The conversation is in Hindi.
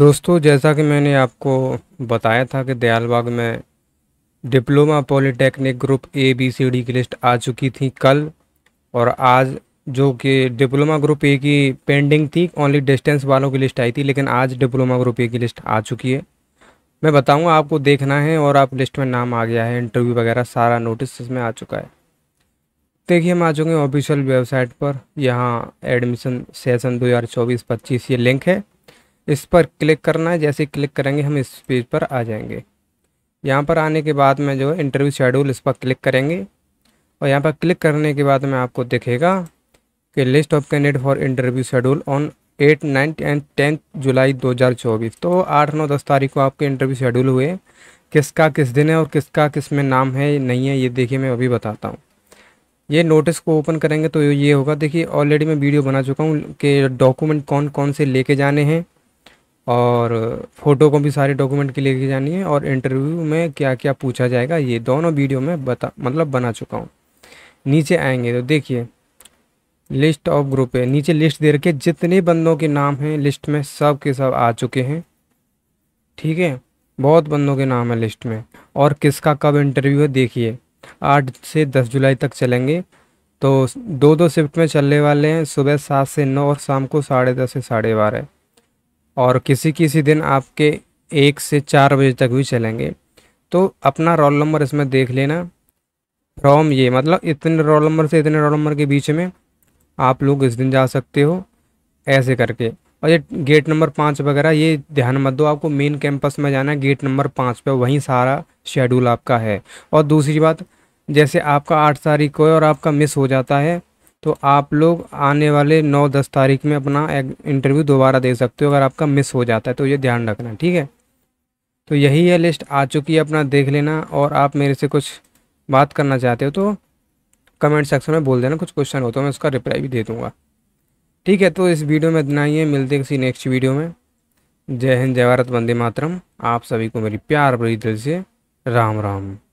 दोस्तों जैसा कि मैंने आपको बताया था कि दयालबाग में diploma polytechnic group A B C D की लिस्ट आ चुकी थी कल और आज जो कि डिप्लोमा ग्रुप ए की पेंडिंग थी ओनली डिस्टेंस वालों की लिस्ट आई थी लेकिन आज डिप्लोमा ग्रुप ए की लिस्ट आ चुकी है मैं बताऊंगा आपको देखना है और आप लिस्ट में नाम आ गया है इंटरव्यू वगैरह सारा नोटिस इसमें आ चुका है देखिए हम आ चुके हैं ऑफिशियल वेबसाइट पर यहाँ एडमिशन सेशन दो हज़ार ये लिंक है इस पर क्लिक करना है जैसे क्लिक करेंगे हम इस पेज पर आ जाएंगे यहाँ पर आने के बाद में जो है इंटरव्यू शेड्यूल इस पर क्लिक करेंगे और यहाँ पर क्लिक करने के बाद में आपको दिखेगा कि list of candidate for interview schedule on eight ninth and tenth July 2024 तो आठ नौ दस तारीख को आपके इंटरव्यू शेड्यूल हुए किसका किस दिन है और किसका किस में नाम है नहीं है ये देखिए मैं अभी बताता हूँ ये नोटिस को ओपन करेंगे तो ये होगा देखिए ऑलरेडी मैं वीडियो बना चुका हूँ कि डॉक्यूमेंट कौन कौन से लेके जाने हैं और फ़ोटो को भी सारे डॉक्यूमेंट की लेके जानी है और इंटरव्यू में क्या क्या पूछा जाएगा ये दोनों वीडियो में बता मतलब बना चुका हूँ नीचे आएंगे तो देखिए लिस्ट ऑफ ग्रुप है नीचे लिस्ट दे रखे जितने बंदों के नाम हैं लिस्ट में सब के सब आ चुके हैं ठीक है बहुत बंदों के नाम है लिस्ट में और किसका कब इंटरव्यू है देखिए आठ से दस जुलाई तक चलेंगे तो दो दो शिफ्ट में चलने वाले हैं सुबह सात से नौ और शाम को साढ़े दस से साढ़े बारह और किसी किसी दिन आपके एक से चार बजे तक भी चलेंगे तो अपना रोल नंबर इसमें देख लेना फ्रॉम ये मतलब इतने रोल नंबर से इतने रोल नंबर के बीच में आप लोग इस दिन जा सकते हो ऐसे करके और ये गेट नंबर पाँच वगैरह ये ध्यान मत दो आपको मेन कैंपस में जाना है गेट नंबर पाँच पे वहीं सारा शेड्यूल आपका है और दूसरी बात जैसे आपका आठ तारीख को है और आपका मिस हो जाता है तो आप लोग आने वाले नौ दस तारीख में अपना इंटरव्यू दोबारा दे सकते हो अगर आपका मिस हो जाता है तो ये ध्यान रखना ठीक है तो यही है लिस्ट आ चुकी है अपना देख लेना और आप मेरे से कुछ बात करना चाहते हो तो कमेंट सेक्शन में बोल देना कुछ क्वेश्चन हो तो मैं उसका रिप्लाई भी दे दूँगा ठीक है तो इस वीडियो में इतना ही है मिलते किसी नेक्स्ट वीडियो में जय हिंद जय भारत वंदे मातरम आप सभी को मेरी प्यार बड़ी दिल से राम राम